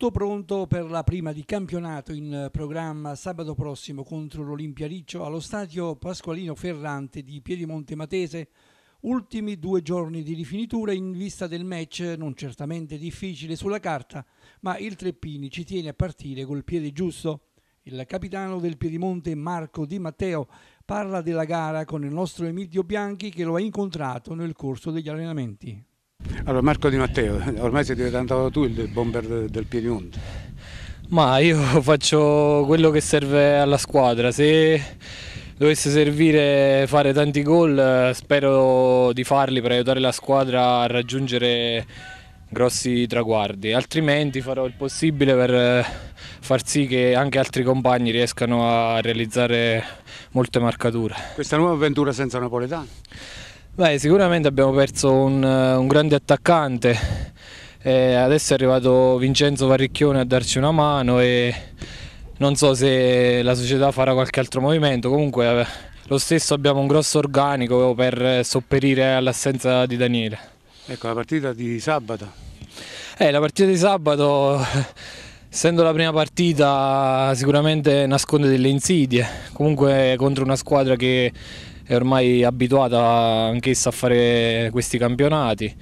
tutto pronto per la prima di campionato in eh, programma sabato prossimo contro l'Olimpia Riccio allo stadio Pasqualino Ferrante di Piedimonte Matese. Ultimi due giorni di rifinitura in vista del match non certamente difficile sulla carta, ma il Treppini ci tiene a partire col piede giusto. Il capitano del Piedimonte Marco Di Matteo parla della gara con il nostro Emilio Bianchi che lo ha incontrato nel corso degli allenamenti. Allora Marco Di Matteo, ormai sei diventato tu il bomber del Piemonte. Ma io faccio quello che serve alla squadra, se dovesse servire fare tanti gol spero di farli per aiutare la squadra a raggiungere grossi traguardi, altrimenti farò il possibile per far sì che anche altri compagni riescano a realizzare molte marcature. Questa nuova avventura senza Napoletano? Beh, sicuramente abbiamo perso un, un grande attaccante, eh, adesso è arrivato Vincenzo Varricchione a darci una mano e non so se la società farà qualche altro movimento, comunque eh, lo stesso abbiamo un grosso organico per sopperire all'assenza di Daniele. Ecco, la partita di sabato. Eh, la partita di sabato, essendo la prima partita, sicuramente nasconde delle insidie. Comunque contro una squadra che è ormai abituata anch'essa a fare questi campionati.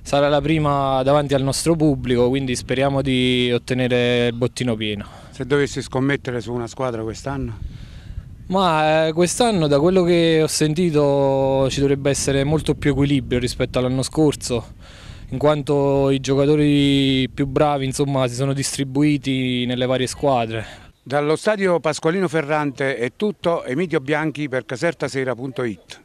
Sarà la prima davanti al nostro pubblico, quindi speriamo di ottenere il bottino pieno. Se dovessi scommettere su una squadra quest'anno? Ma eh, quest'anno da quello che ho sentito ci dovrebbe essere molto più equilibrio rispetto all'anno scorso, in quanto i giocatori più bravi insomma, si sono distribuiti nelle varie squadre. Dallo stadio Pasqualino Ferrante è tutto, Emilio Bianchi per casertasera.it.